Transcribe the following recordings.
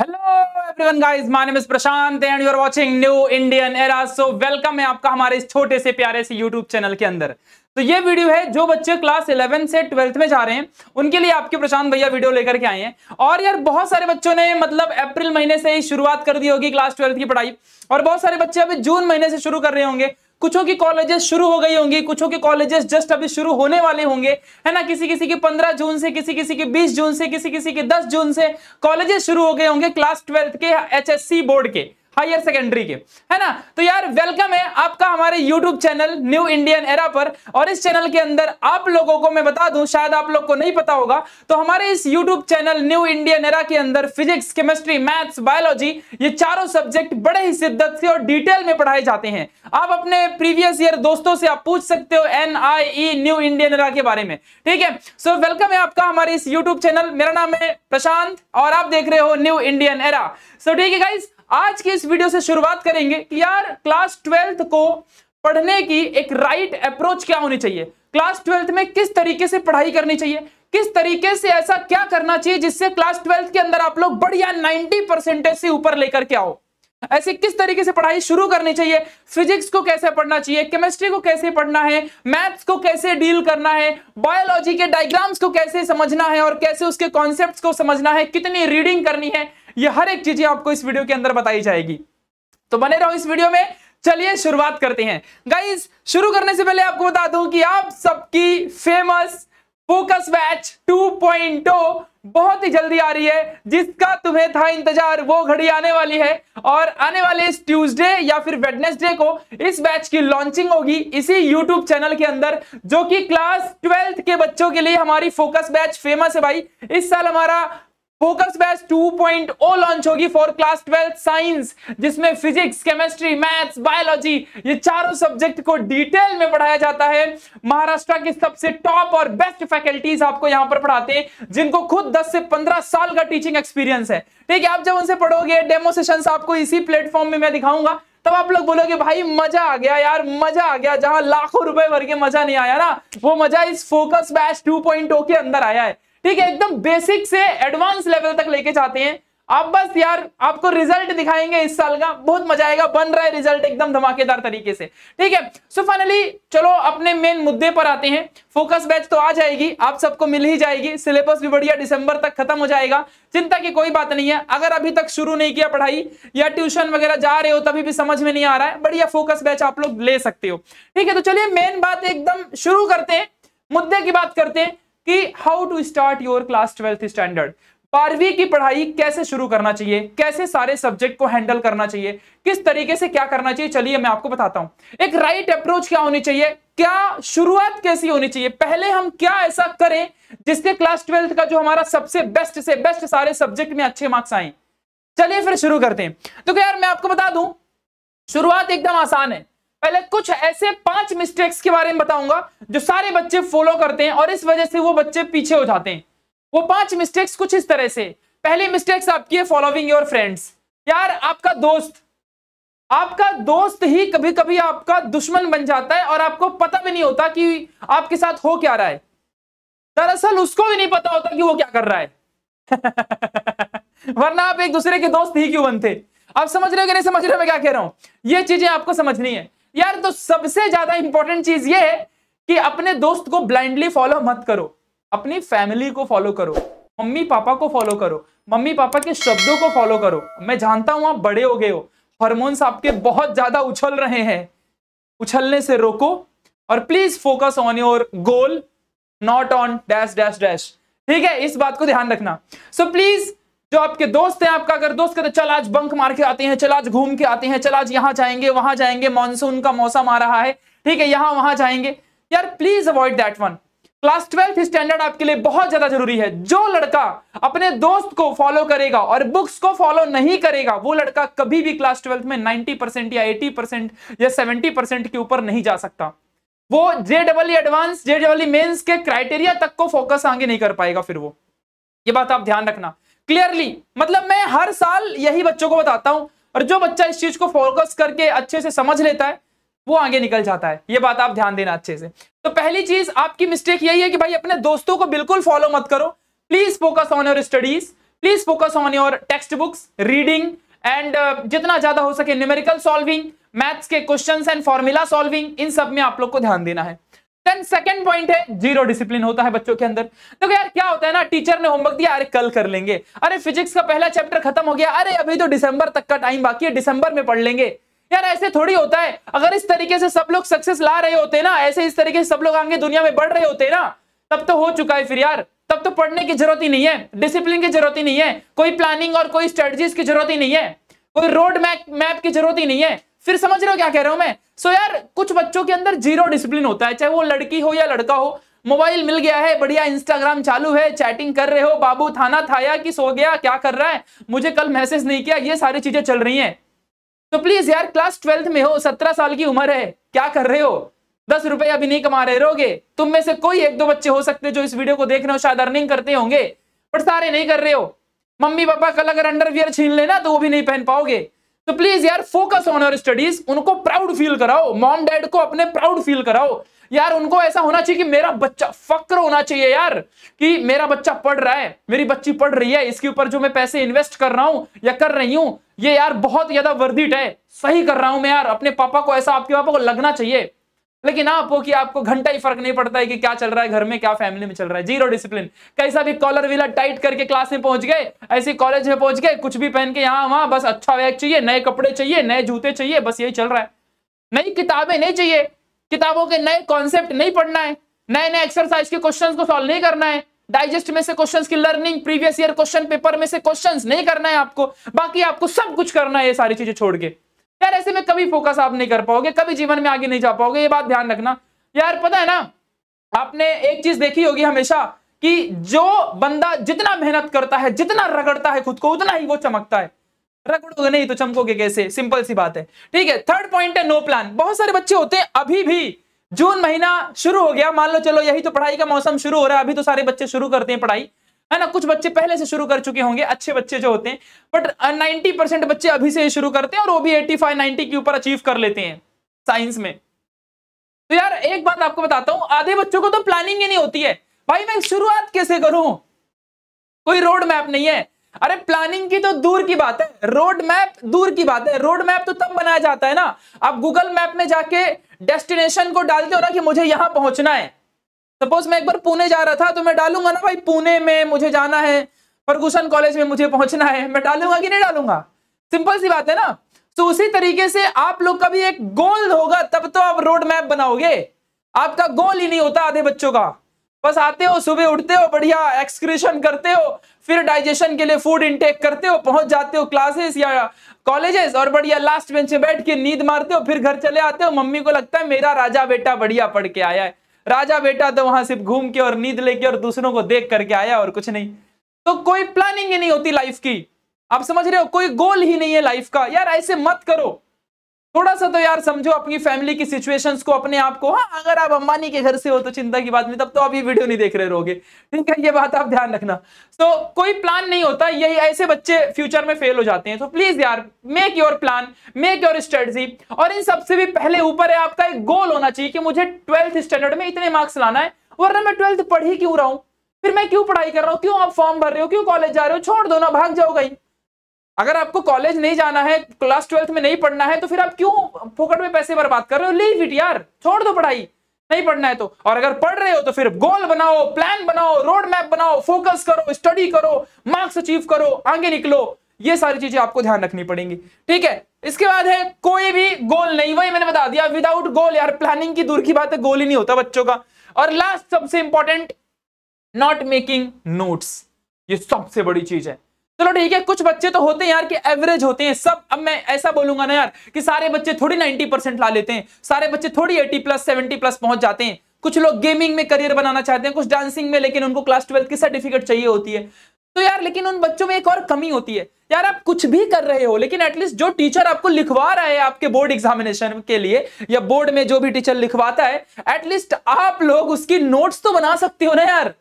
Hello everyone guys my name Prashant and you are watching New Indian Era so welcome है आपका हमारे इस छोटे से प्यारे से यूट्यूब चैनल के अंदर तो ये वीडियो है जो बच्चे क्लास 11 से 12th में जा रहे हैं उनके लिए आपके प्रशांत भैया वीडियो लेकर के आए हैं और यार बहुत सारे बच्चों ने मतलब अप्रैल महीने से ही शुरुआत कर दी होगी क्लास ट्वेल्थ की पढ़ाई और बहुत सारे बच्चे अभी जून महीने से शुरू कर रहे होंगे कुछों की कॉलेजेस शुरू हो गई होंगी कुछों के कॉलेजेस जस्ट अभी शुरू होने वाले होंगे है ना किसी किसी के 15 जून से किसी किसी के 20 जून से किसी किसी के 10 जून से कॉलेजेस शुरू हो गए होंगे क्लास ट्वेल्थ के एच बोर्ड के हायर सेकेंडरी के है ना तो यार वेलकम है आपका हमारे YouTube channel New Indian Era पर और इस चैनल के अंदर आप लोगों को मैं बता दूं शायद आप लोग को नहीं पता होगा तो हमारे इस YouTube channel New Indian Era के अंदर फिजिक्स केमिस्ट्री मैथ्स बायोलॉजी ये चारों सब्जेक्ट बड़े ही शिद्दत से और डिटेल में पढ़ाए जाते हैं आप अपने प्रीवियस ईयर दोस्तों से आप पूछ सकते हो एन न्यू इंडियन एरा के बारे में ठीक है सो वेलकम है आपका हमारे इस यूट्यूब चैनल मेरा नाम है प्रशांत और आप देख रहे हो न्यू इंडियन एरा सो ठीक है गाइज आज की इस वीडियो से शुरुआत करेंगे कि यार क्लास ट्वेल्थ को पढ़ने की एक राइट अप्रोच क्या होनी चाहिए क्लास ट्वेल्थ में किस तरीके से पढ़ाई करनी चाहिए किस तरीके से ऐसा क्या करना चाहिए जिससे क्लास ट्वेल्थ के अंदर आप लोग बढ़िया 90 परसेंटेज से ऊपर लेकर के आओ ऐसे किस तरीके से पढ़ाई शुरू करनी चाहिए फिजिक्स को कैसे पढ़ना चाहिए केमिस्ट्री को कैसे पढ़ना है मैथ्स को कैसे डील करना है बायोलॉजी के डायग्राम्स को कैसे समझना है और कैसे उसके कॉन्सेप्ट को समझना है कितनी रीडिंग करनी है ये हर एक चीजें आपको इस वीडियो के अंदर बताई जाएगी तो बने रहो इस वीडियो में चलिए शुरुआत करते हैं गाइज शुरू करने से पहले आपको बता दूं कि आप सबकी फेमस फोकस बैच 2.0 बहुत ही जल्दी आ रही है जिसका तुम्हें था इंतजार वो घड़ी आने वाली है और आने वाले इस ट्यूसडे या फिर वेडनेसडे को इस बैच की लॉन्चिंग होगी इसी यूट्यूब चैनल के अंदर जो कि क्लास ट्वेल्थ के बच्चों के लिए हमारी फोकस बैच फेमस है भाई इस साल हमारा फोकस बेस 2.0 लॉन्च होगी फॉर क्लास ट्वेल्थ साइंस जिसमें फिजिक्स केमिस्ट्री मैथ्स बायोलॉजी ये चारों सब्जेक्ट को डिटेल में पढ़ाया जाता है महाराष्ट्र की सबसे टॉप और बेस्ट फैकल्टीज आपको यहां पर पढ़ाते हैं जिनको खुद 10 से 15 साल का टीचिंग एक्सपीरियंस है ठीक है आप जब उनसे पढ़ोगे डेमो सेशन आपको इसी प्लेटफॉर्म में मैं दिखाऊंगा तब आप लोग बोलोगे भाई मजा आ गया यार मजा आ गया जहां लाखों रुपए भर के मजा नहीं आया ना वो मजा इस फोकस बैच 2.0 के अंदर आया है ठीक है एकदम बेसिक से एडवांस लेवल तक लेके जाते हैं आप बस यार आपको रिजल्ट दिखाएंगे इस साल का बहुत मजा आएगा बन रहा है रिजल्ट एकदम धमाकेदार तरीके से ठीक है सो फाइनली चलो अपने मेन मुद्दे पर आते हैं फोकस बैच तो आ जाएगी आप सबको मिल ही जाएगी सिलेबस भी बढ़िया दिसंबर तक खत्म हो जाएगा चिंता की कोई बात नहीं है अगर अभी तक शुरू नहीं किया पढ़ाई या ट्यूशन वगैरह जा रहे हो तभी भी समझ में नहीं आ रहा है बढ़िया फोकस बैच आप लोग ले सकते हो ठीक है तो चलिए मेन बात एकदम शुरू करते हैं मुद्दे की बात करते हैं कि how to start your class twelfth standard बारहवीं की पढ़ाई कैसे शुरू करना चाहिए कैसे सारे सब्जेक्ट को हैंडल करना चाहिए किस तरीके से क्या करना चाहिए चलिए मैं आपको बताता हूं एक राइट right अप्रोच क्या होनी चाहिए क्या शुरुआत कैसी होनी चाहिए पहले हम क्या ऐसा करें जिससे क्लास ट्वेल्थ का जो हमारा सबसे बेस्ट से बेस्ट सारे सब्जेक्ट में अच्छे मार्क्स आए चलिए फिर शुरू करते हैं तो यार मैं आपको बता दूं शुरुआत एकदम आसान है पहले कुछ ऐसे पांच मिस्टेक्स के बारे में बताऊंगा जो सारे बच्चे फॉलो करते हैं और इस वजह से वो बच्चे पीछे हो जाते हैं वो पांच मिस्टेक्स कुछ इस तरह से पहले मिस्टेक्स आपकी है फॉलोविंग योर फ्रेंड्स यार आपका दोस्त आपका दोस्त ही कभी कभी आपका दुश्मन बन जाता है और आपको पता भी नहीं होता कि आपके साथ हो क्या रहा है दरअसल उसको भी नहीं पता होता कि वो क्या कर रहा है वरना आप एक दूसरे के दोस्त ही क्यों बनते आप समझ रहे हो कि नहीं समझ रहे हो मैं क्या कह रहा हूं ये चीजें आपको समझनी है यार तो सबसे ज्यादा इंपॉर्टेंट चीज ये है कि अपने दोस्त को ब्लाइंडली फॉलो मत करो अपनी फैमिली को फॉलो करो मम्मी पापा को फॉलो करो मम्मी पापा के शब्दों को फॉलो करो मैं जानता हूं आप बड़े हो गए हो हॉर्मोन्स आपके बहुत ज्यादा उछल रहे हैं उछलने से रोको और please focus on your goal not on dash dash dash ठीक है इस बात को ध्यान रखना सो so, प्लीज जो आपके दोस्त हैं आपका अगर दोस्त कहते तो चल आज बंक मार के आते हैं चल आज घूम के आते हैं चल आज यहां जाएंगे वहां जाएंगे मानसून का मौसम आ रहा है ठीक है यहां वहां जाएंगे यार please avoid that one class twelfth standard आपके लिए बहुत ज्यादा जरूरी है जो लड़का अपने दोस्त को फॉलो करेगा और बुक्स को फॉलो नहीं करेगा वो लड़का कभी भी क्लास ट्वेल्थ में 90 परसेंट या 80 परसेंट या 70 परसेंट के ऊपर नहीं जा सकता वो J double advance J double mains के क्राइटेरिया तक को फोकस आगे नहीं कर पाएगा फिर वो ये बात आप ध्यान रखना क्लियरली मतलब मैं हर साल यही बच्चों को बताता हूं और जो बच्चा इस चीज को फोकस करके अच्छे से समझ लेता है वो आगे निकल जाता है ये बात आप ध्यान देना अच्छे से तो पहली चीज आपकी मिस्टेक यही है कि भाई अपने दोस्तों को बिल्कुल फॉलो मत करो please focus on your studies please focus on your text books reading and जितना ज्यादा हो सके न्यूमेरिकल सॉल्विंग मैथ्स के क्वेश्चंस एंड फॉर्मूला सॉल्विंग इन सब में आप लोग को ध्यान देना है देन सेकंड पॉइंट है जीरो डिसिप्लिन होता है बच्चों के अंदर तो यार क्या होता है ना टीचर ने होमवर्क दिया अरे कल कर लेंगे अरे फिजिक्स का पहला चैप्टर खत्म हो गया अरे अभी तो दिसंबर तक का टाइम बाकी है दिसंबर में पढ़ लेंगे यार ऐसे थोड़ी होता है अगर इस तरीके से सब लोग सक्सेस ला रहे होते ना ऐसे इस तरीके से सब लोग आगे दुनिया में बढ़ रहे होते ना तब तो हो चुका है फिर यार तब तो पढ़ने की जरूरत ही नहीं है डिसिप्लिन की जरूरत ही नहीं है कोई प्लानिंग और कोई स्ट्रेटजीज की जरूरत ही नहीं है कोई रोड मैप मैप की जरूरत ही नहीं है फिर समझ रहे हो क्या कह रहा हूं मैं सो so यार कुछ बच्चों के अंदर जीरो डिसिप्लिन होता है चाहे वो लड़की हो या लड़का हो मोबाइल मिल गया है बढ़िया इंस्टाग्राम चालू है चैटिंग कर रहे हो बाबू थाना थाया कि सो गया क्या कर रहा है मुझे कल मैसेज नहीं किया ये सारी चीजें चल रही हैं तो प्लीज यार क्लास ट्वेल्थ में हो सत्रह साल की उम्र है क्या कर रहे हो दस रुपए अभी नहीं कमा रहे रहोगे तुम में से कोई एक दो बच्चे हो सकते जो इस वीडियो को देख रहे हो शायद अर्निंग करते होंगे बट सारे नहीं कर रहे हो मम्मी पापा कल अगर अंडरवियर छीन लेना तो वो भी नहीं पहन पाओगे तो प्लीज यार फोकस ऑन योर स्टडीज उनको प्राउड फील कराओ मॉम डैड को अपने प्राउड फील कराओ यार उनको ऐसा होना चाहिए कि मेरा बच्चा फक्र होना चाहिए यार कि मेरा बच्चा पढ़ रहा है मेरी बच्ची पढ़ रही है इसके ऊपर जो मैं पैसे इन्वेस्ट कर रहा हूं या कर रही हूं ये यार बहुत ज्यादा वर्धित है सही कर रहा हूं मैं यार अपने पापा को ऐसा आपके पापा को लगना चाहिए लेकिन आप हो कि आपको घंटा ही फर्क नहीं पड़ता है कि क्या चल रहा है घर में क्या फैमिली में चल रहा है जीरो डिसिप्लिन कैसा भी कॉलर विलर टाइट करके क्लास में पहुंच गए ऐसे कॉलेज में पहुंच गए कुछ भी पहन के यहाँ वहां बस अच्छा बैग चाहिए नए कपड़े चाहिए नए जूते चाहिए बस यही चल रहा है नई किताबें नहीं चाहिए किताबों के नए कॉन्सेप्ट नहीं पढ़ना है नए नए एक्सरसाइज के क्वेश्चन को सॉल्व नहीं करना है डाइजेस्ट में से क्वेश्चन की learning previous year question paper में से क्वेश्चन नहीं करना है आपको बाकी आपको सब कुछ करना है ये सारी चीजें छोड़ के यार ऐसे में कभी फोकस आप नहीं कर पाओगे कभी जीवन में आगे नहीं जा पाओगे ये बात ध्यान रखना यार पता है ना आपने एक चीज देखी होगी हमेशा कि जो बंदा जितना मेहनत करता है जितना रगड़ता है खुद को उतना ही वो चमकता है रगड़ोगे नहीं तो चमकोगे कैसे सिंपल सी बात है ठीक है थर्ड पॉइंट है नो प्लान बहुत सारे बच्चे होते हैं अभी भी जून महीना शुरू हो गया मान लो चलो यही तो पढ़ाई का मौसम शुरू हो रहा है अभी तो सारे बच्चे शुरू करते हैं पढ़ाई है ना कुछ बच्चे पहले से शुरू कर चुके होंगे अच्छे बच्चे जो होते हैं बट नाइनटी परसेंट बच्चे अभी से शुरू करते हैं और वो भी फाइव नाइनटी के ऊपर अचीव कर लेते हैं साइंस में तो यार एक बात आपको बताता हूं आधे बच्चों को तो प्लानिंग ही नहीं होती है भाई मैं शुरुआत कैसे करूं कोई रोड मैप नहीं है अरे प्लानिंग की तो दूर की बात है रोड मैप दूर की बात है रोड मैप तो तब बनाया जाता है ना आप गूगल मैप में जाके डेस्टिनेशन को डालते हो ना कि मुझे यहां पहुंचना है सपोज मैं एक बार पुणे जा रहा था तो मैं डालूंगा ना भाई पुणे में मुझे जाना है फर्गूसन कॉलेज में मुझे पहुंचना है मैं डालूंगा कि नहीं डालूंगा सिंपल सी बात है ना तो उसी तरीके से आप लोग का भी एक गोल होगा तब तो आप रोड मैप बनाओगे आपका गोल ही नहीं होता आधे बच्चों का बस आते हो सुबह उठते हो बढ़िया एक्सक्रेशन करते हो फिर डाइजेशन के लिए फूड इनटेक करते हो पहुंच जाते हो क्लासेस या कॉलेजेस और बढ़िया लास्ट बेंच में बैठ के नींद मारते हो फिर घर चले आते हो मम्मी को लगता है मेरा राजा बेटा बढ़िया पढ़ के आया है राजा बेटा तो वहां सिर्फ घूम के और नींद लेके और दूसरों को देख करके आया और कुछ नहीं तो कोई प्लानिंग ही नहीं होती लाइफ की आप समझ रहे हो कोई गोल ही नहीं है लाइफ का यार ऐसे मत करो थोड़ा सा तो यार समझो अपनी फैमिली की सिचुएशंस को अपने आप को हाँ अगर आप अंबानी के घर से हो तो चिंता की बात नहीं तब तो आप ये वीडियो नहीं देख रहे रहोगे ठीक है ये बात आप ध्यान रखना तो कोई प्लान नहीं होता यही ऐसे बच्चे फ्यूचर में फेल हो जाते हैं तो प्लीज यार make your plan make your strategy और इन सबसे भी पहले ऊपर है आपका एक गोल होना चाहिए कि मुझे ट्वेल्थ स्टैंडर्ड में इतने मार्क्स लाना है वरना मैं ट्वेल्थ पढ़ ही क्यों रहा हूँ फिर मैं क्यों पढ़ाई कर रहा हूँ क्यों आप फॉर्म भर रहे हो क्यों कॉलेज जा रहे हो छोड़ दो ना भाग जाओ कहीं अगर आपको कॉलेज नहीं जाना है क्लास ट्वेल्थ में नहीं पढ़ना है तो फिर आप क्यों फोकट में पैसे बर्बाद कर रहे हो लीव इट यार छोड़ दो पढ़ाई नहीं पढ़ना है तो और अगर पढ़ रहे हो तो फिर गोल बनाओ प्लान बनाओ रोड मैप बनाओ फोकस करो स्टडी करो मार्क्स अचीव करो आगे निकलो ये सारी चीजें आपको ध्यान रखनी पड़ेंगी ठीक है इसके बाद है कोई भी गोल नहीं वही मैंने बता दिया विदाउट गोल यार प्लानिंग की दूर की बात है गोल ही नहीं होता बच्चों का और लास्ट सबसे इंपॉर्टेंट नॉट मेकिंग नोट्स ये सबसे बड़ी चीज है चलो ठीक है कुछ बच्चे तो होते हैं यार कि एवरेज होते हैं सब अब मैं ऐसा बोलूंगा ना यार कि सारे बच्चे थोड़ी नाइनटी परसेंट ला लेते हैं सारे बच्चे थोड़ी एटी प्लस सेवेंटी प्लस पहुंच जाते हैं कुछ लोग गेमिंग में करियर बनाना चाहते हैं कुछ डांसिंग में लेकिन उनको क्लास ट्वेल्थ की सर्टिफिकेट चाहिए होती है तो यार लेकिन उन बच्चों में एक और कमी होती है यार आप कुछ भी कर रहे हो लेकिन एटलीस्ट जो टीचर आपको लिखवा रहा है आपके बोर्ड एग्जामिनेशन के लिए या बोर्ड में जो भी टीचर लिखवाता है एटलीस्ट आप लोग उसकी नोट्स तो बना सकते हो ना यार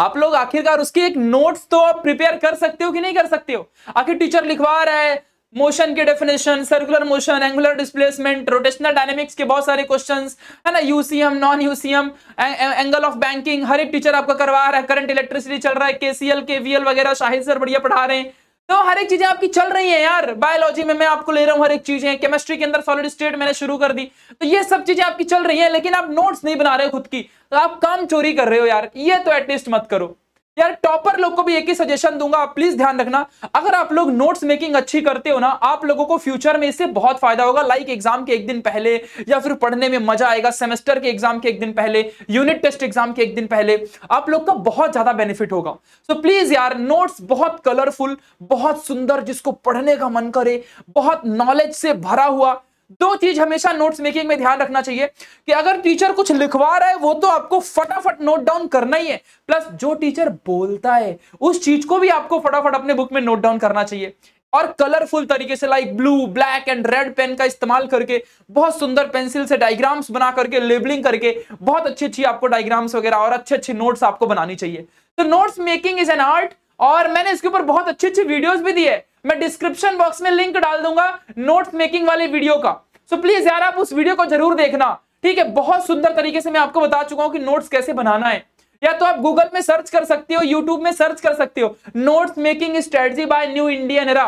आप लोग आखिरकार उसके एक नोट्स तो आप प्रिपेयर कर सकते हो कि नहीं कर सकते हो आखिर टीचर लिखवा रहा है मोशन के definition circular motion angular displacement rotational dynamics के बहुत सारे क्वेश्चन है ना UCM non UCM angle of banking हर एक टीचर आपका करवा रहा है करंट इलेक्ट्रिसिटी चल रहा है केसीएल के वगैरह शाहिद सर बढ़िया पढ़ा रहे हैं तो हर एक चीजें आपकी चल रही है यार बायोलॉजी में मैं आपको ले रहा हूँ हर एक चीजें केमिस्ट्री के अंदर सॉलिड स्टेट मैंने शुरू कर दी तो ये सब चीजें आपकी चल रही है लेकिन आप नोट्स नहीं बना रहे खुद की तो आप काम चोरी कर रहे हो यार ये तो एटलीस्ट मत करो यार टॉपर लोग को भी एक ही सजेशन दूंगा आप प्लीज ध्यान रखना अगर आप लोग नोट्स मेकिंग अच्छी करते हो ना आप लोगों को फ्यूचर में इससे बहुत फायदा होगा लाइक एग्जाम के एक दिन पहले या फिर पढ़ने में मजा आएगा सेमेस्टर के एग्जाम के एक दिन पहले यूनिट टेस्ट एग्जाम के एक दिन पहले आप लोग का बहुत ज्यादा बेनिफिट होगा सो so, प्लीज यार नोट्स बहुत कलरफुल बहुत सुंदर जिसको पढ़ने का मन करे बहुत नॉलेज से भरा हुआ दो चीज हमेशा नोट्स मेकिंग में ध्यान रखना चाहिए कि अगर टीचर कुछ लिखवा रहा है वो तो आपको फटाफट नोट डाउन करना ही है प्लस जो टीचर बोलता है उस चीज को भी आपको फटाफट अपने बुक में नोट डाउन करना चाहिए और कलरफुल तरीके से like blue black and red pen का इस्तेमाल करके बहुत सुंदर पेंसिल से डायग्राम्स बना करके लेबलिंग करके बहुत अच्छी अच्छी आपको डायग्राम्स वगैरह और अच्छे अच्छे नोट्स आपको बनानी चाहिए तो notes making is an art और मैंने इसके ऊपर बहुत अच्छी अच्छी वीडियोस भी दी है मैं डिस्क्रिप्शन बॉक्स में लिंक डाल दूंगा नोट मेकिंग वाले वीडियो का सो प्लीज यार आप उस वीडियो को जरूर देखना ठीक है बहुत सुंदर तरीके से मैं आपको बता चुका हूं कि नोट्स कैसे बनाना है या तो आप गूगल में सर्च कर सकते हो यूट्यूब में सर्च कर सकते हो notes making strategy by new Indian era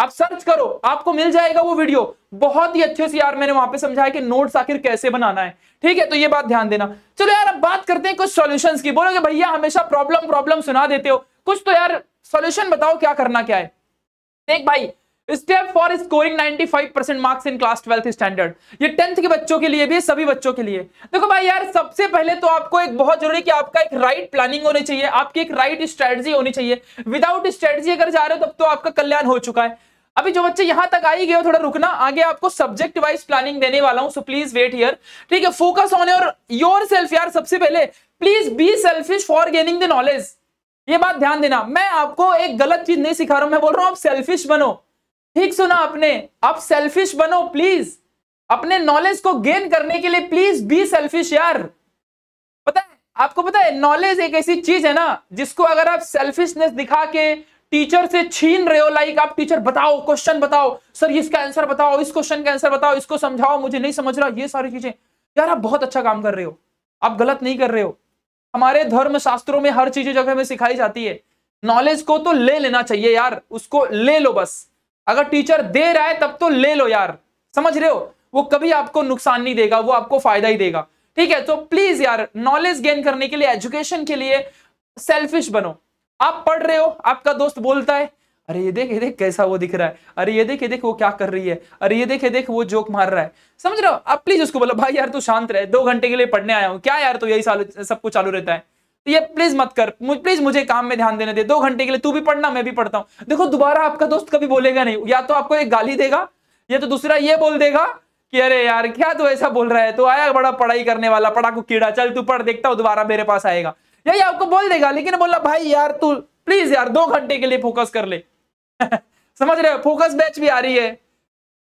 आप सर्च करो आपको मिल जाएगा वो वीडियो बहुत ही अच्छे से यार मैंने वहां पे समझाया कि नोट्स आखिर कैसे बनाना है ठीक है तो ये बात ध्यान देना चलो यार अब बात करते हैं कुछ सॉल्यूशंस की बोलोगे भैया हमेशा प्रॉब्लम प्रॉब्लम सुना देते हो कुछ तो यार सॉल्यूशन बताओ क्या करना क्या है देख भाई step for scoring 95 percent marks in class twelfth standard ये टेंथ के बच्चों के लिए भी सभी बच्चों के लिए देखो भाई यार सबसे पहले तो आपको एक बहुत जरूरी कि आपका एक राइट right प्लानिंग होनी चाहिए आपकी एक राइट right स्ट्रेटजी होनी चाहिए विदाउट स्ट्रेटजी अगर जा रहे हो तब तो आपका कल्याण हो चुका है अभी जो बच्चे यहां तक आई गए हो थोड़ा रुकना आगे आपको सब्जेक्ट वाइज प्लानिंग देने वाला हूं सो प्लीज वेट हियर ठीक है focus on your your yourself सबसे पहले please be selfish for gaining the knowledge ये बात ध्यान देना मैं आपको एक गलत चीज नहीं सिखा रहा हूं मैं बोल रहा हूं आप सेल्फिश बनो ठीक सुना आपने आप सेल्फिश बनो प्लीज अपने नॉलेज को गेन करने के लिए प्लीज बी सेल्फिश यार पता है आपको पता है नॉलेज एक ऐसी चीज है ना जिसको अगर आप सेल्फिशनेस दिखा के टीचर से छीन रहे हो लाइक आप टीचर बताओ क्वेश्चन बताओ सर इसका आंसर बताओ इस क्वेश्चन का आंसर बताओ इसको समझाओ मुझे नहीं समझ रहा ये सारी चीजें यार आप बहुत अच्छा काम कर रहे हो आप गलत नहीं कर रहे हो हमारे धर्म शास्त्रों में हर चीजें जगह में सिखाई जाती है नॉलेज को तो ले लेना चाहिए यार उसको ले लो बस अगर टीचर दे रहा है तब तो ले लो यार समझ रहे हो वो कभी आपको नुकसान नहीं देगा वो आपको फायदा ही देगा ठीक है तो प्लीज यार नॉलेज गेन करने के लिए एजुकेशन के लिए सेल्फिश बनो आप पढ़ रहे हो आपका दोस्त बोलता है अरे ये देख ये देख कैसा वो दिख रहा है अरे ये देख ये देख वो क्या कर रही है अरे ये देख ये देख वो जोक मार रहा है समझ रहे हो आप प्लीज उसको बोलो भाई यार तू शांत रहे दो घंटे के लिए पढ़ने आया हूँ क्या यार तो यही साल सब कुछ चालू रहता है तो ये प्लीज मत कर प्लीज मुझे काम में ध्यान देने दे दो घंटे के लिए तू भी पढ़ना मैं भी पढ़ता हूँ देखो दोबारा आपका दोस्त कभी बोलेगा नहीं या तो आपको एक गाली देगा या तो दूसरा ये बोल देगा कि अरे यार क्या तू ऐसा बोल रहा है तो आया बड़ा पढ़ाई करने वाला पढ़ा को कीड़ा चल तू पढ़ देखता हूँ दोबारा मेरे पास आएगा यही आपको बोल देगा लेकिन बोला भाई यार तू प्लीज यार दो घंटे के लिए फोकस कर ले समझ रहे हो फोकस बैच भी आ रही है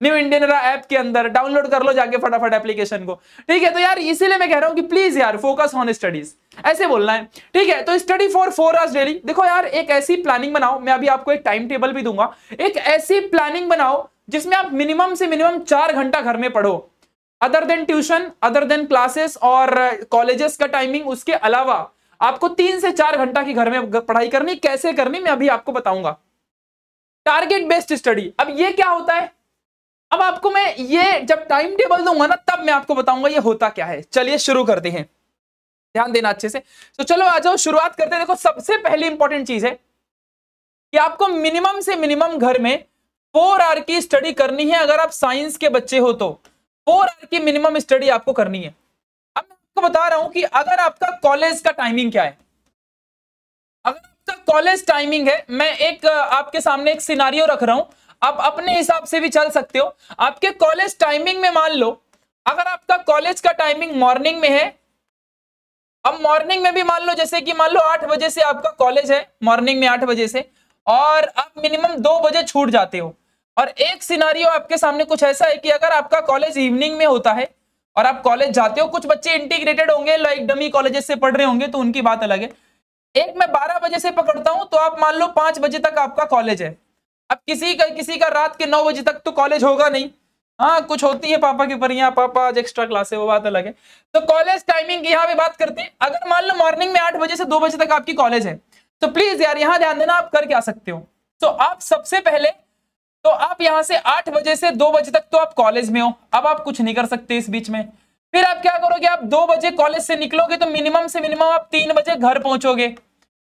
न्यू इंडियन ऐप के अंदर डाउनलोड कर लो जाके फटाफट एप्लीकेशन को ठीक है तो यार इसीलिए मैं कह रहा हूँ कि प्लीज यार फोकस ऑन स्टडीज ऐसे बोलना है ठीक है तो study for four hours daily देखो यार एक ऐसी प्लानिंग बनाओ मैं अभी आपको एक टाइम टेबल भी दूंगा एक ऐसी प्लानिंग बनाओ जिसमें आप मिनिमम से मिनिमम चार घंटा घर में पढ़ो other than tuition other than classes और कॉलेजेस का टाइमिंग उसके अलावा आपको तीन से चार घंटा की घर में पढ़ाई करनी कैसे करनी मैं अभी आपको बताऊंगा टारगेट बेस्ड स्टडी अब ये क्या होता है अब आपको मैं ये जब टाइम टेबल दूंगा ना तब मैं आपको बताऊंगा ये होता क्या है चलिए शुरू करते हैं ध्यान देना अच्छे से तो चलो आ जाओ शुरुआत करते हैं देखो सबसे पहली इंपॉर्टेंट चीज है कि आपको मिनिमम से मिनिमम घर में फोर आर की स्टडी करनी है अगर आप साइंस के बच्चे हो तो फोर आर की मिनिमम स्टडी आपको करनी है अब मैं आपको बता रहा हूं कि अगर आपका कॉलेज का टाइमिंग क्या है आपका कॉलेज टाइमिंग है मैं एक आपके सामने एक सिनारियो रख रहा हूं आप अपने हिसाब से भी चल सकते हो आपके कॉलेज टाइमिंग में मान लो अगर आपका कॉलेज का टाइमिंग मॉर्निंग में है अब मॉर्निंग में भी मान लो जैसे कि मान लो आठ बजे से आपका कॉलेज है मॉर्निंग में आठ बजे से और आप मिनिमम दो बजे छूट जाते हो और एक सिनारियो आपके सामने कुछ ऐसा है कि अगर आपका कॉलेज इवनिंग में होता है और आप कॉलेज जाते हो कुछ बच्चे इंटीग्रेटेड होंगे लाइक डमी कॉलेजेस से पढ़ रहे होंगे तो उनकी बात अलग है एक मैं बारह बजे से पकड़ता हूं तो आप मान लो पांच बजे तक आपका कॉलेज है अब किसी का किसी का रात के नौ बजे तक तो कॉलेज होगा नहीं हाँ कुछ होती है पापा की परियां पापा आज एक्स्ट्रा क्लास है वो बात अलग है तो कॉलेज टाइमिंग की यहाँ पे बात करते हैं अगर मान लो मॉर्निंग में आठ बजे से दो बजे तक आपकी कॉलेज है तो प्लीज यार यहाँ ध्यान देना आप करके आ सकते हो तो आप सबसे पहले तो आप यहाँ से आठ बजे से दो बजे तक तो आप कॉलेज में हो अब आप कुछ नहीं कर सकते इस बीच में फिर आप क्या करोगे आप दो बजे कॉलेज से निकलोगे तो मिनिमम से मिनिमम आप तीन बजे घर पहुंचोगे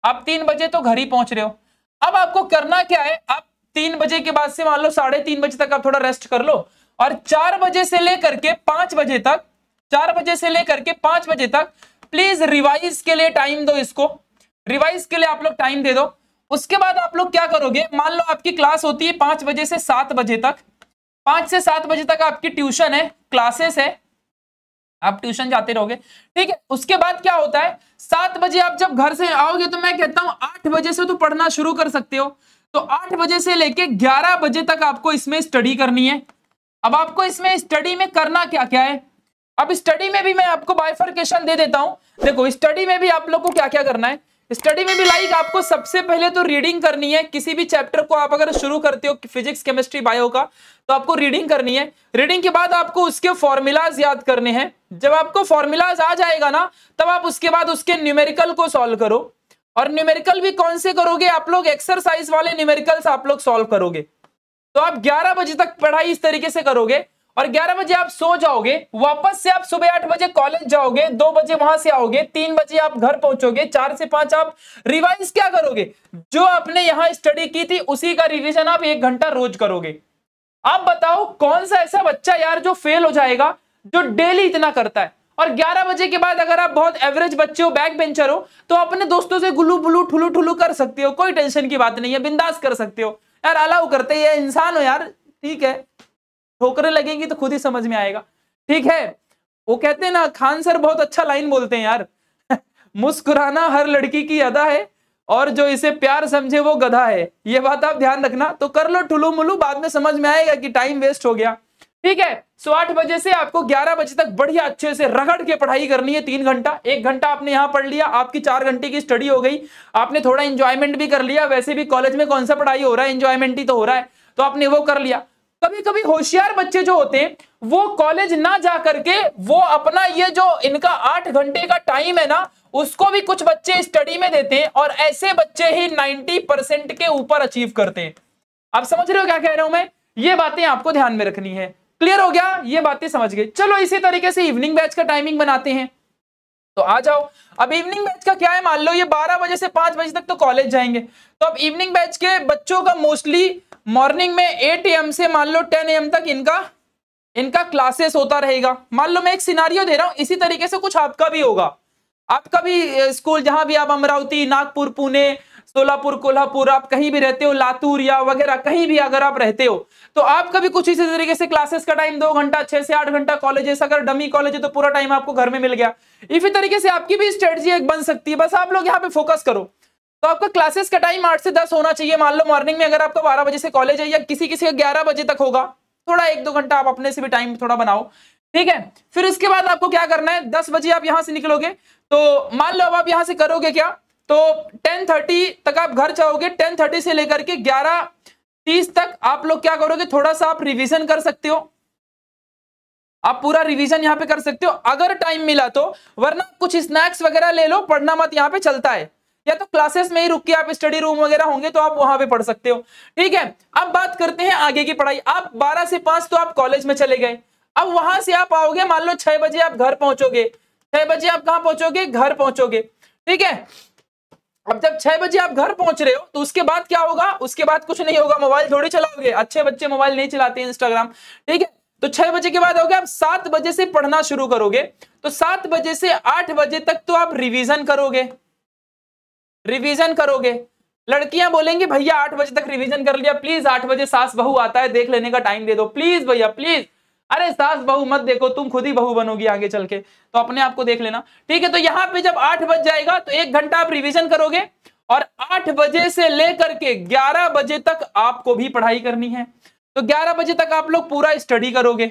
आप तीन बजे तो घर ही पहुंच रहे हो अब आपको करना क्या है आप तीन बजे के बाद से मान लो साढ़े तीन बजे तक आप थोड़ा रेस्ट कर लो और चार बजे से लेकर के पांच बजे तक चार बजे से लेकर के पांच बजे तक प्लीज रिवाइज के लिए टाइम दो इसको रिवाइज के लिए आप लोग टाइम दे दो उसके बाद आप लोग क्या करोगे मान लो आपकी क्लास होती है पांच बजे से सात बजे तक पांच से सात बजे तक आपकी ट्यूशन है क्लासेस है आप ट्यूशन जाते रहोगे ठीक है उसके बाद क्या होता है सात बजे आप जब घर से आओगे तो मैं कहता हूं आठ बजे से तो पढ़ना शुरू कर सकते हो तो आठ बजे से लेके ग्यारह बजे तक आपको इसमें स्टडी करनी है अब आपको इसमें स्टडी में करना क्या क्या है अब स्टडी में भी मैं आपको बाइफर्केशन दे देता हूं देखो स्टडी में भी आप लोग को क्या क्या करना है स्टडी में भी लाइक आपको सबसे पहले तो रीडिंग करनी है किसी भी चैप्टर को आप अगर शुरू करते हो फिजिक्स केमिस्ट्री बायो का तो आपको रीडिंग करनी है रीडिंग के बाद आपको उसके फॉर्मूलाज याद करने हैं जब आपको फॉर्मूलाज आ जाएगा ना तब आप उसके बाद उसके न्यूमेरिकल को सॉल्व करो और न्यूमेरिकल भी कौन से करोगे आप लोग एक्सरसाइज वाले न्यूमेरिकल आप लोग सॉल्व करोगे तो आप ग्यारह बजे तक पढ़ाई इस तरीके से करोगे और 11 बजे आप सो जाओगे वापस से आप सुबह 8 बजे कॉलेज जाओगे 2 बजे वहां से आओगे 3 बजे आप घर पहुंचोगे 4 से 5 आप रिवाइज क्या करोगे जो आपने यहां स्टडी की थी उसी का रिविजन आप एक घंटा रोज करोगे आप बताओ कौन सा ऐसा बच्चा यार जो फेल हो जाएगा जो डेली इतना करता है और 11 बजे के बाद अगर आप बहुत एवरेज बच्चे हो बैक बेंचर हो तो अपने दोस्तों से गुलू बुलू ठुलू ठुलू कर सकते हो कोई टेंशन की बात नहीं है बिंदास कर सकते हो यार अलाउ करते हैं इंसान हो यार ठीक है ठोकरे लगेंगी तो खुद ही समझ में आएगा ठीक है वो कहते हैं ना खान सर बहुत अच्छा लाइन बोलते हैं यार मुस्कुराना हर लड़की की अदा है और जो इसे प्यार समझे वो गधा है ये बात आप ध्यान रखना तो कर लो ठुलू मुलू बाद में समझ में आएगा कि टाइम वेस्ट हो गया ठीक है सो आठ बजे से आपको ग्यारह बजे तक बढ़िया अच्छे से रगड़ के पढ़ाई करनी है तीन घंटा एक घंटा आपने यहाँ पढ़ लिया आपकी चार घंटे की स्टडी हो गई आपने थोड़ा इंजॉयमेंट भी कर लिया वैसे भी कॉलेज में कौन सा पढ़ाई हो रहा है इंजॉयमेंट ही तो हो रहा है तो आपने वो कर लिया कभी कभी होशियार बच्चे जो होते हैं वो कॉलेज ना जा करके वो अपना ये जो इनका आठ घंटे का टाइम है ना उसको भी कुछ बच्चे स्टडी में देते हैं और ऐसे बच्चे ही 90 परसेंट के ऊपर अचीव करते हैं आप समझ रहे हो क्या कह रहा हूं मैं ये बातें आपको ध्यान में रखनी है क्लियर हो गया ये बातें समझ गए चलो इसी तरीके से इवनिंग बैच का टाइमिंग बनाते हैं तो आ जाओ अब इवनिंग बैच का क्या है मान लो ये बारह बजे से पांच बजे तक तो कॉलेज जाएंगे तो अब इवनिंग बैच के बच्चों का मोस्टली मॉर्निंग में एट एम से मान लो टेन एम तक इनका इनका क्लासेस होता रहेगा मान लो मैं एक सिनारियो दे रहा हूँ इसी तरीके से कुछ आपका भी होगा आपका भी स्कूल जहां भी आप अमरावती नागपुर पुणे सोलापुर कोल्हापुर आप कहीं भी रहते हो लातूर या वगैरह कहीं भी अगर आप रहते हो तो आपका भी कुछ इसी तरीके से क्लासेस का टाइम दो घंटा छह से आठ घंटा कॉलेजेस अगर डमी कॉलेज है तो पूरा टाइम आपको घर में मिल गया इसी तरीके से आपकी भी स्ट्रेटजी एक बन सकती है बस आप लोग यहाँ पे फोकस करो तो आपका क्लासेस का टाइम आठ से दस होना चाहिए मान लो मॉर्निंग में अगर आपका बारह बजे से कॉलेज है या किसी किसी का ग्यारह बजे तक होगा थोड़ा एक दो घंटा आप अपने से भी टाइम थोड़ा बनाओ ठीक है फिर उसके बाद आपको क्या करना है दस बजे आप यहाँ से निकलोगे तो मान लो अब आप यहाँ से करोगे क्या तो टेन थर्टी तक आप घर जाओगे टेन थर्टी से लेकर के ग्यारह तीस तक आप लोग क्या करोगे थोड़ा सा आप रिविजन कर सकते हो आप पूरा रिवीजन यहाँ पे कर सकते हो अगर टाइम मिला तो वरना कुछ स्नैक्स वगैरह ले लो पढ़ना मत यहाँ पे चलता है या तो क्लासेस में ही रुक के आप स्टडी रूम वगैरह होंगे तो आप वहां पे पढ़ सकते हो ठीक है अब बात करते हैं आगे की पढ़ाई आप 12 से 5 तो आप कॉलेज में चले गए अब वहां से आप आओगे मान लो छह बजे आप घर पहुंचोगे छह बजे आप कहा पहुंचोगे घर पहुंचोगे ठीक है अब जब छह बजे आप घर पहुंच रहे हो तो उसके बाद क्या होगा उसके बाद कुछ नहीं होगा मोबाइल थोड़ी चलाओगे अच्छे बच्चे मोबाइल नहीं चलाते इंस्टाग्राम ठीक है तो छह बजे के बाद हो आप सात बजे से पढ़ना शुरू करोगे तो सात बजे से आठ बजे तक तो आप रिवीजन करोगे रिवीजन करोगे लड़कियां बोलेंगी भैया आठ बजे तक रिवीजन कर लिया प्लीज आठ बजे सास बहू आता है देख लेने का टाइम दे दो प्लीज भैया प्लीज अरे सास बहू मत देखो तुम खुद ही बहू बनोगी आगे चल के तो अपने आप को देख लेना ठीक है तो यहाँ पे जब आठ बज जाएगा तो एक घंटा आप रिविजन करोगे और आठ बजे से लेकर के ग्यारह बजे तक आपको भी पढ़ाई करनी है तो ग्यारह बजे तक आप लोग पूरा स्टडी करोगे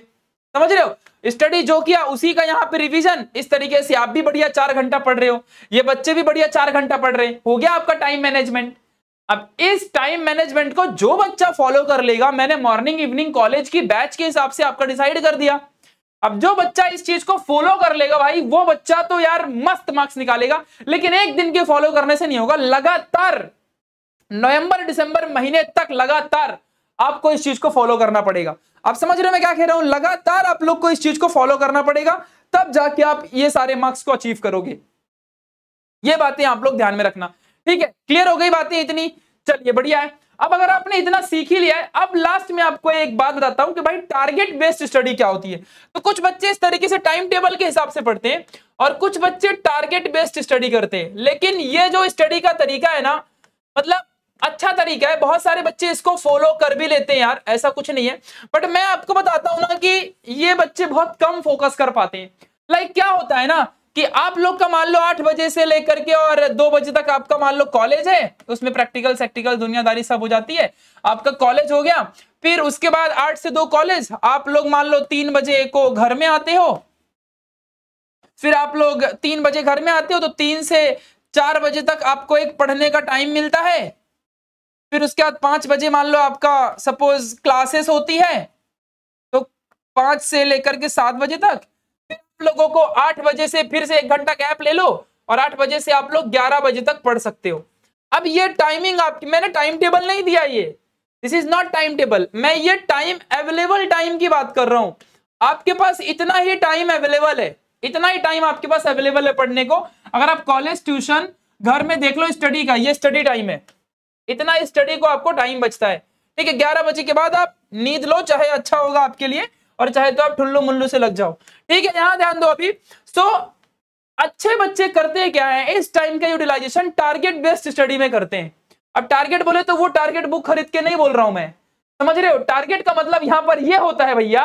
समझ रहे हो स्टडी जो किया उसी का यहाँ पे रिवीजन इस तरीके से आप भी बढ़िया चार घंटा पढ़ रहे हो ये बच्चे भी बढ़िया चार घंटा पढ़ रहे हैं हो गया आपका टाइम मैनेजमेंट अब इस टाइम मैनेजमेंट को जो बच्चा फॉलो कर लेगा मैंने मॉर्निंग इवनिंग कॉलेज की बैच के हिसाब से आपका डिसाइड कर दिया अब जो बच्चा इस चीज को फॉलो कर लेगा भाई वो बच्चा तो यार मस्त मार्क्स निकालेगा लेकिन एक दिन के फॉलो करने से नहीं होगा लगातार नवंबर दिसंबर महीने तक लगातार आपको इस चीज को फॉलो करना पड़ेगा आप समझ रहे हो मैं क्या कह रहा हूं लगातार आप लोग को इस चीज को फॉलो करना पड़ेगा तब जाके आप ये सारे मार्क्स को अचीव करोगे ये बातें आप लोग ध्यान में रखना ठीक है क्लियर हो गई बातें इतनी चलिए बढ़िया है अब अगर आपने इतना सीख ही लिया है अब लास्ट में आपको एक बात बताता हूं कि भाई टारगेट बेस्ड स्टडी क्या होती है तो कुछ बच्चे इस तरीके से टाइम टेबल के हिसाब से पढ़ते हैं और कुछ बच्चे टारगेट बेस्ड स्टडी करते हैं लेकिन ये जो स्टडी का तरीका है ना मतलब अच्छा तरीका है बहुत सारे बच्चे इसको फॉलो कर भी लेते हैं यार ऐसा कुछ नहीं है बट मैं आपको बताता हूं ना कि ये बच्चे बहुत कम फोकस कर पाते हैं लाइक like क्या होता है ना कि आप लोग का मान लो आठ बजे से लेकर के और दो बजे तक आपका मान लो कॉलेज है उसमें प्रैक्टिकल सेक्टिकल दुनियादारी सब हो जाती है आपका कॉलेज हो गया फिर उसके बाद आठ से दो कॉलेज आप लोग मान लो तीन बजे को घर में आते हो फिर आप लोग तीन बजे घर में आते हो तो तीन से चार बजे तक आपको एक पढ़ने का टाइम मिलता है फिर उसके बाद पांच बजे मान लो आपका सपोज क्लासेस होती है तो पांच से लेकर के सात बजे तक फिर आप लोगों को आठ बजे से फिर से एक घंटा गैप ले लो और आठ बजे से आप लोग ग्यारह बजे तक पढ़ सकते हो अब ये टाइमिंग आपकी मैंने टाइम टेबल नहीं दिया ये this is not time table मैं ये टाइम अवेलेबल टाइम की बात कर रहा हूँ आपके पास इतना ही टाइम अवेलेबल है इतना ही टाइम आपके पास अवेलेबल है पढ़ने को अगर आप कॉलेज ट्यूशन घर में देख लो स्टडी का ये स्टडी टाइम है इतना स्टडी को आपको टाइम बचता है ठीक है ग्यारह बजे के बाद आप नींद लो चाहे अच्छा होगा आपके लिए और चाहे तो आप ठुल्लू मुल्लू से लग जाओ ठीक है यहाँ ध्यान दो अभी सो अच्छे बच्चे करते क्या है इस टाइम का यूटिलाइजेशन टारगेट बेस्ड स्टडी में करते हैं अब टारगेट बोले तो वो टारगेट बुक खरीद के नहीं बोल रहा हूं मैं समझ रहे हो टारगेट का मतलब यहां पर ये होता है भैया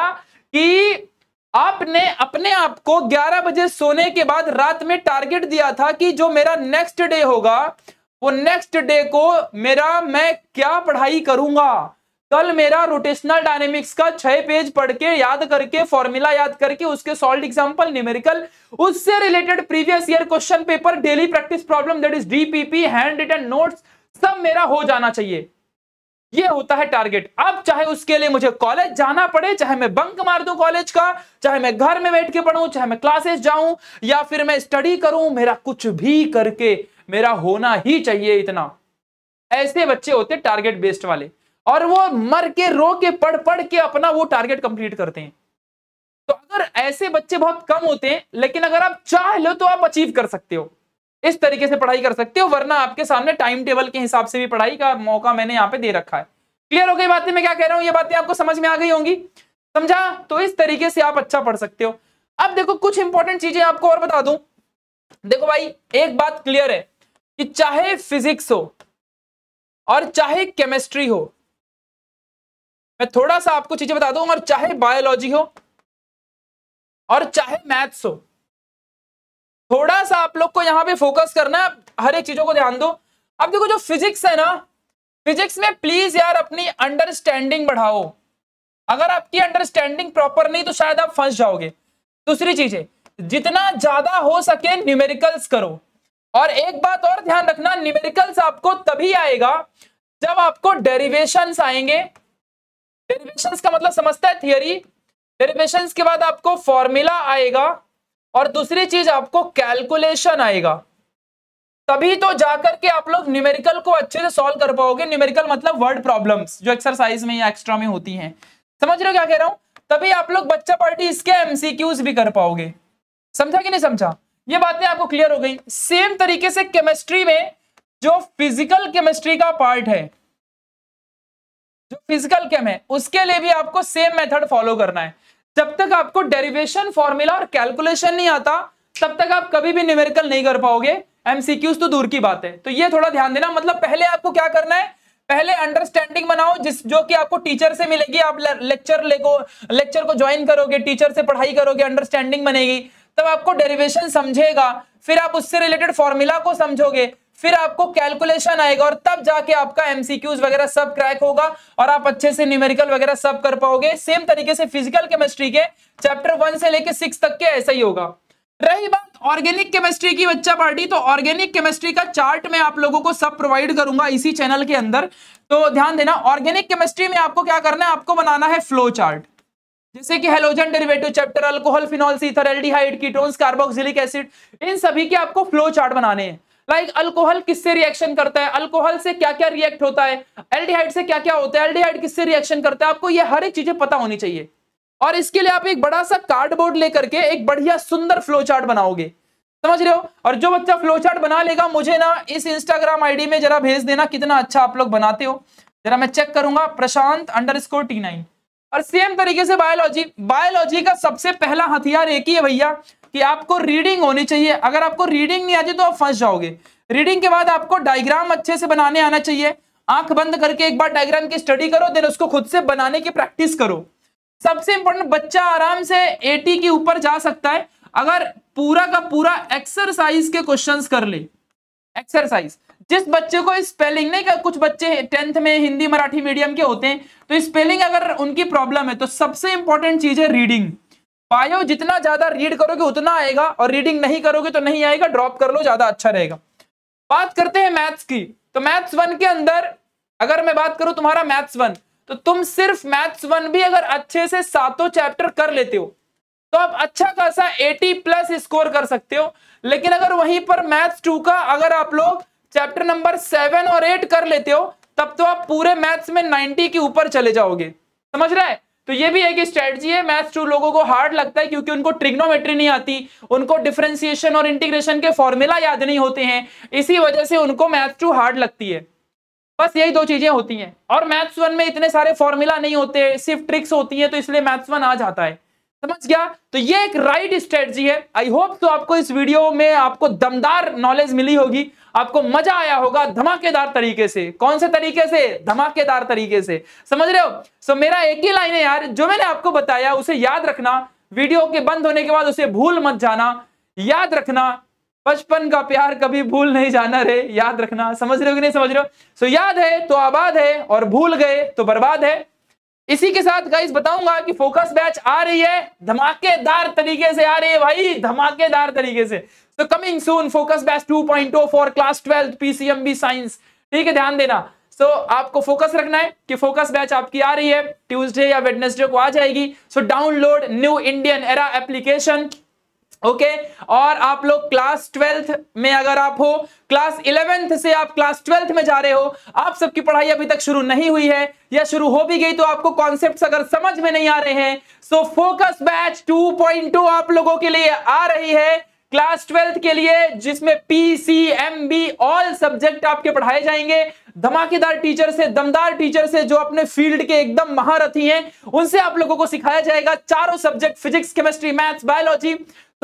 कि आपने अपने आप को 11 बजे सोने के बाद रात में टारगेट दिया था कि जो मेरा नेक्स्ट डे होगा वो नेक्स्ट डे को मेरा मैं क्या पढ़ाई करूंगा कल मेरा रोटेशनल डायनेमिक्स का छह पेज पढ़ के याद करके फॉर्मूला याद करके उसके सॉल्व एग्जांपल न्यूमेरिकल उससे related previous year question paper daily practice problem that is DPP handwritten notes सब मेरा हो जाना चाहिए ये होता है टारगेट अब चाहे उसके लिए मुझे कॉलेज जाना पड़े चाहे मैं बंक मार दूं कॉलेज का चाहे मैं घर में बैठ के पढ़ूं चाहे मैं क्लासेस जाऊं या फिर मैं स्टडी करूं मेरा कुछ भी करके मेरा होना ही चाहिए इतना ऐसे बच्चे होते टारगेट बेस्ड वाले और वो मर के रो के पढ़ पढ़ के अपना वो टारगेट कंप्लीट करते हैं तो अगर ऐसे बच्चे बहुत कम होते हैं लेकिन अगर आप चाह लो तो आप अचीव कर सकते हो इस तरीके से पढ़ाई कर सकते हो वरना आपके सामने टाइम टेबल के हिसाब से भी पढ़ाई का मौका मैंने यहाँ पे दे रखा है क्लियर हो गई बातें मैं क्या कह रहा हूँ ये बातें आपको समझ में आ गई होंगी समझा तो इस तरीके से आप अच्छा पढ़ सकते हो अब देखो कुछ इंपॉर्टेंट चीजें आपको और बता दूं देखो भाई एक बात क्लियर है कि चाहे फिजिक्स हो और चाहे केमिस्ट्री हो मैं थोड़ा सा आपको चीजें बता दूं और चाहे बायोलॉजी हो और चाहे मैथ्स हो थोड़ा सा आप लोग को यहां पे फोकस करना है हर एक चीजों को ध्यान दो अब देखो जो फिजिक्स है ना फिजिक्स में प्लीज यार अपनी अंडरस्टैंडिंग बढ़ाओ अगर आपकी अंडरस्टैंडिंग प्रॉपर नहीं तो शायद आप फंस जाओगे दूसरी चीज है जितना ज्यादा हो सके न्यूमेरिकल्स करो और एक बात और ध्यान रखना न्यूमेरिकल्स आपको तभी आएगा जब आपको डेरिवेशंस आएंगे डेरिवेशंस का मतलब समझता है थियोरी डेरिवेशंस के बाद आपको फॉर्मूला आएगा और दूसरी चीज आपको कैलकुलेशन आएगा तभी तो जाकर के आप लोग न्यूमेरिकल को अच्छे से सॉल्व कर पाओगे न्यूमेरिकल मतलब वर्ड प्रॉब्लम्स जो एक्सरसाइज में या एक्स्ट्रा में होती हैं समझ रहे हो क्या कह रहा हूं तभी आप लोग बच्चा पार्टी इसके एमसीक्यूज भी कर पाओगे समझा कि नहीं समझा ये बातें आपको क्लियर हो गई सेम तरीके से केमिस्ट्री में जो फिजिकल केमिस्ट्री का पार्ट है जो फिजिकल केम है उसके लिए भी आपको सेम मेथड फॉलो करना है जब तक आपको डेरिवेशन फॉर्मूला और कैलकुलेशन नहीं आता तब तक आप कभी भी न्यूमेरिकल नहीं कर पाओगे एमसीक्यूज तो दूर की बात है तो ये थोड़ा ध्यान देना मतलब पहले आपको क्या करना है पहले अंडरस्टैंडिंग बनाओ जिस जो कि आपको टीचर से मिलेगी आप लेक्चर लेको लेक्चर को ज्वाइन करोगे टीचर से पढ़ाई करोगे अंडरस्टैंडिंग बनेगी तब आपको डेरिवेशन समझेगा फिर आप उससे रिलेटेड फॉर्मूला को समझोगे फिर आपको कैलकुलेशन आएगा और तब जाके आपका एमसीक्यूज वगैरह सब क्रैक होगा और आप अच्छे से न्यूमेरिकल वगैरह सब कर पाओगे सेम तरीके से फिजिकल केमिस्ट्री के चैप्टर वन से लेके सिक्स तक के ऐसा ही होगा रही बात ऑर्गेनिक केमिस्ट्री की बच्चा पार्टी तो ऑर्गेनिक केमिस्ट्री का चार्ट मैं आप लोगों को सब प्रोवाइड करूंगा इसी चैनल के अंदर तो ध्यान देना ऑर्गेनिक केमिस्ट्री में आपको क्या करना है आपको बनाना है फ्लो चार्ट जैसे कि halogen derivative chapter alcohol phenol ether aldehyde ketones carboxylic acid इन सभी के आपको फ्लो चार्ट बनाने हैं लाइक like, अल्कोहल किससे रिएक्शन करता है अल्कोहल से क्या क्या रिएक्ट होता है एल्डिहाइड से क्या क्या होता है एल्डिहाइड किससे रिएक्शन करता है आपको ये हर एक चीजें पता होनी चाहिए और इसके लिए आप एक बड़ा सा कार्डबोर्ड लेकर के एक बढ़िया सुंदर फ्लो चार्ट बनाओगे समझ रहे हो और जो बच्चा फ्लो चार्ट बना लेगा मुझे ना इस इंस्टाग्राम आईडी में जरा भेज देना कितना अच्छा आप लोग बनाते हो जरा मैं चेक करूंगा Prashant underscore T nine और सेम तरीके से बायोलॉजी बायोलॉजी का सबसे पहला हथियार एक ही है भैया कि आपको रीडिंग होनी चाहिए अगर आपको रीडिंग नहीं आती तो आप फंस जाओगे रीडिंग के बाद आपको डायग्राम अच्छे से बनाने आना चाहिए आंख बंद करके एक बार डायग्राम की स्टडी करो देन उसको खुद से बनाने की प्रैक्टिस करो सबसे इंपॉर्टेंट बच्चा आराम से एटी के ऊपर जा सकता है अगर पूरा का पूरा एक्सरसाइज के क्वेश्चंस कर ले एक्सरसाइज जिस बच्चे को स्पेलिंग नहीं कर कुछ बच्चे टेंथ में हिंदी मराठी मीडियम के होते हैं तो स्पेलिंग अगर उनकी प्रॉब्लम है तो सबसे इंपॉर्टेंट चीज है रीडिंग बायो जितना ज्यादा रीड करोगे उतना आएगा और रीडिंग नहीं करोगे तो नहीं आएगा ड्रॉप कर लो ज्यादा अच्छा रहेगा बात करते हैं मैथ्स की तो मैथ्स वन के अंदर अगर मैं बात करूं तुम्हारा मैथ्स वन तो तुम सिर्फ मैथ्स वन भी अगर अच्छे से सातों चैप्टर कर लेते हो तो आप अच्छा खासा 80 प्लस स्कोर कर सकते हो लेकिन अगर वहीं पर मैथ्स टू का अगर आप लोग चैप्टर नंबर सेवन और एट कर लेते हो तब तो आप पूरे मैथ्स में नाइन्टी के ऊपर चले जाओगे समझ रहे हैं तो ये भी एक स्ट्रेटजी है मैथ्स टू लोगों को हार्ड लगता है क्योंकि उनको ट्रिग्नोमेट्री नहीं आती उनको डिफ्रेंसिएशन और इंटीग्रेशन के फॉर्मूला याद नहीं होते हैं इसी वजह से उनको मैथ्स टू हार्ड लगती है बस यही दो चीजें होती हैं और मैथ्स वन में इतने सारे फॉर्मूला नहीं होते सिर्फ ट्रिक्स होती है तो इसलिए मैथ्स वन आ जाता है समझ गया तो ये एक राइट स्ट्रेटजी है आई होप तो आपको इस वीडियो में आपको दमदार नॉलेज मिली होगी आपको मजा आया होगा धमाकेदार तरीके से कौन से तरीके से धमाकेदार तरीके से समझ रहे हो सो मेरा एक ही लाइन है यार जो मैंने आपको बताया उसे याद रखना वीडियो के बंद होने के बाद उसे भूल मत जाना याद रखना बचपन का प्यार कभी भूल नहीं जाना रे याद रखना समझ रहे हो कि नहीं समझ रहे हो सो याद है तो आबाद है और भूल गए तो बर्बाद है इसी के साथ गाइस बताऊंगा कि फोकस बैच आ रही है धमाकेदार तरीके से आ रही है भाई धमाकेदार तरीके से तो coming soon focus batch 2.0 for class twelfth PCMB science ठीक है ध्यान देना सो so, आपको फोकस रखना है कि फोकस बैच आपकी आ रही है ट्यूसडे या वेडनेसडे को आ जाएगी so download new Indian era application okay okay? और आप लोग क्लास ट्वेल्थ में अगर आप हो क्लास इलेवेंथ से आप क्लास ट्वेल्थ में जा रहे हो आप सबकी पढ़ाई अभी तक शुरू नहीं हुई है या शुरू हो भी गई तो आपको कॉन्सेप्ट अगर समझ में नहीं आ रहे हैं सो फोकस बैच 2.2 आप लोगों के लिए आ रही है क्लास ट्वेल्थ के लिए जिसमें P C M B all subject आपके पढ़ाए जाएंगे धमाकेदार टीचर से दमदार टीचर से जो अपने फील्ड के एकदम महारथी हैं उनसे आप लोगों को सिखाया जाएगा चारों subject physics chemistry maths biology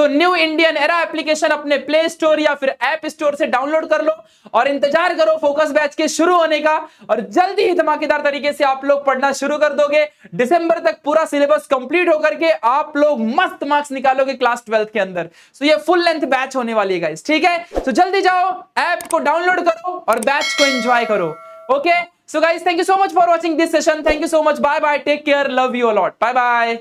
तो न्यू इंडियन एरा एप्लीकेशन अपने प्ले स्टोर या फिर ऐप स्टोर से डाउनलोड कर लो और इंतजार करो फोकस बैच के शुरू होने का और जल्दी ही धमाकेदार तरीके से आप लोग पढ़ना शुरू कर दोगे दिसंबर तक पूरा सिलेबस कंप्लीट होकर के आप लोग मस्त मार्क्स निकालोगे क्लास ट्वेल्थ के अंदर सो ये फुल लेंथ बैच होने वाली है गाइस ठीक है सो जल्दी जाओ ऐप को डाउनलोड करो और बैच को एंजॉय करो okay so guys thank you so much for watching this session thank you so much bye bye take care love you a lot bye bye